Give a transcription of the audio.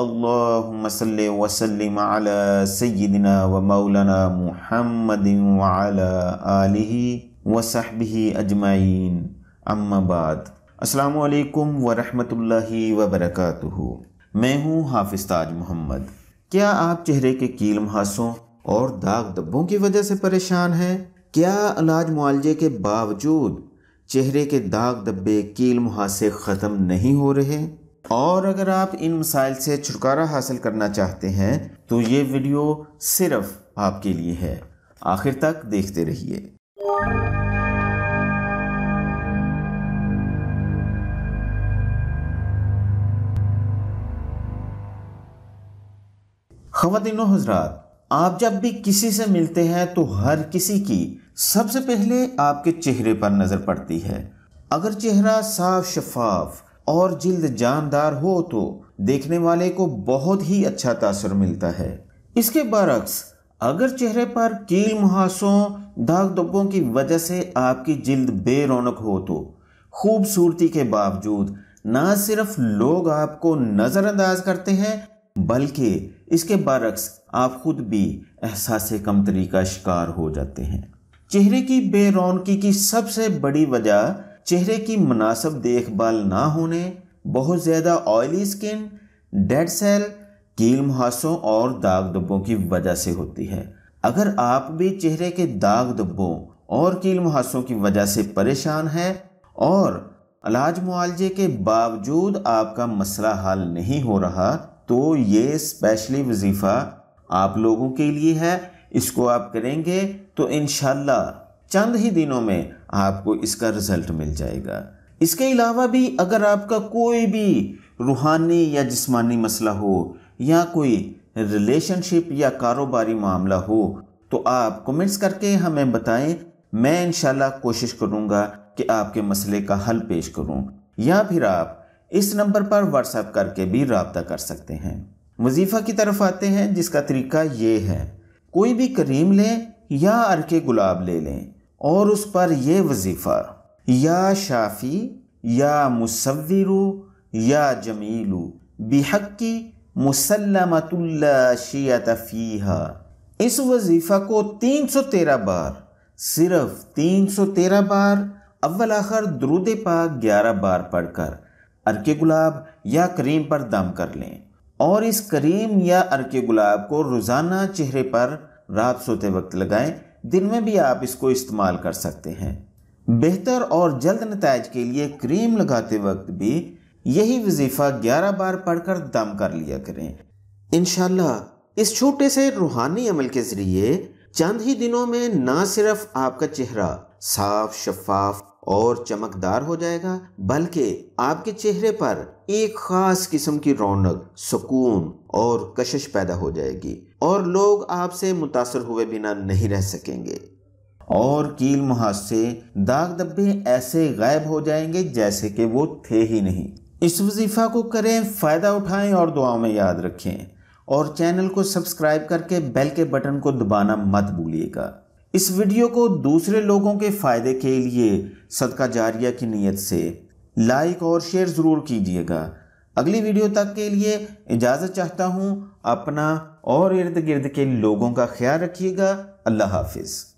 अल्लाहुम्म सल्लि मैं हूं हाफिज ताज मोहम्मद क्या आप चेहरे के कील महासों और दाग धब्बों की वजह से परेशान हैं क्या इलाज मुआलजे के बावजूद चेहरे के दाग धब्बे कील मुहासे ख़त्म नहीं हो रहे और अगर आप इन मसाइल से छुटकारा हासिल करना चाहते हैं तो ये वीडियो सिर्फ आपके लिए है आखिर तक देखते रहिए खवतिनो हजरात आप जब भी किसी से मिलते हैं तो हर किसी की सबसे पहले आपके चेहरे पर नज़र पड़ती है अगर चेहरा साफ शफाफ और जिल्द जानदार हो तो देखने वाले को बहुत ही अच्छा तासर मिलता है इसके बरक्स अगर चेहरे पर कील मुहासों दाग धब्बों की वजह से आपकी जिल्द बेरौनक हो तो खूबसूरती के बावजूद ना सिर्फ लोग आपको नज़रअंदाज करते हैं बल्कि इसके बरक्स आप खुद भी एहसास कमतरी का शिकार हो जाते हैं चेहरे की बेरौनकी की सबसे बड़ी वजह चेहरे की मुनासब देखभाल ना होने बहुत ज़्यादा ऑयली स्किन डेड सेल कील मुहासों और दाग धब्बों की वजह से होती है अगर आप भी चेहरे के दाग धब्बों और कील मुहासों की वजह से परेशान हैं और इलाज मुआलजे के बावजूद आपका मसला हल नहीं हो रहा तो ये स्पेशली वजीफ़ा आप लोगों के लिए है इसको आप करेंगे तो इन चंद ही दिनों में आपको इसका रिजल्ट मिल जाएगा इसके अलावा भी अगर आपका कोई भी रूहानी या जिस्मानी मसला हो या कोई रिलेशनशिप या कारोबारी मामला हो तो आप कमेंट्स करके हमें बताएं मैं इन कोशिश करूंगा कि आपके मसले का हल पेश करूँ या फिर आप इस नंबर पर व्हाट्सएप करके भी रबता कर सकते हैं वजीफ़ा की तरफ आते हैं जिसका तरीका ये है कोई भी करीम लें या अरके गुलाब ले लें और उस पर यह वजीफ़ा या शाफ़ी या मुसविरु या जमीलु बिहक्की मुसलमतुल्ला इस वजीफ़ा को तीन सौ तेरह बार सिर्फ तीन सौ तेरह बार अव्वल आखिर द्रुद पाक ग्यारह बार पढ़कर अरके गुलाब या करीम पर दम कर लें और इस करीम या अरके गुलाब को रोज़ाना चेहरे पर रात सोते वक्त लगाएं दिन में भी आप इसको इस्तेमाल कर सकते हैं बेहतर और जल्द नतज के लिए क्रीम लगाते वक्त भी यही वजीफ़ा 11 बार पढ़कर दम कर लिया करें इन इस छोटे से रूहानी अमल के ज़रिए चंद ही दिनों में ना सिर्फ आपका चेहरा साफ शफाफ और चमकदार हो जाएगा बल्कि आपके चेहरे पर एक ख़ास किस्म की रौनक सुकून और कशिश पैदा हो जाएगी और लोग आपसे मुतासर हुए बिना नहीं रह सकेंगे और कील मुहासे दाग धब्बे ऐसे गायब हो जाएंगे जैसे कि वो थे ही नहीं इस वजीफ़ा को करें फ़ायदा उठाएं और दुआओं में याद रखें और चैनल को सब्सक्राइब करके बेल के बटन को दबाना मत भूलिएगा इस वीडियो को दूसरे लोगों के फ़ायदे के लिए सदका जारिया की नीयत से लाइक और शेयर ज़रूर कीजिएगा अगली वीडियो तक के लिए इजाज़त चाहता हूँ अपना और इर्द गिर्द के लोगों का ख्याल रखिएगा अल्लाह हाफिज़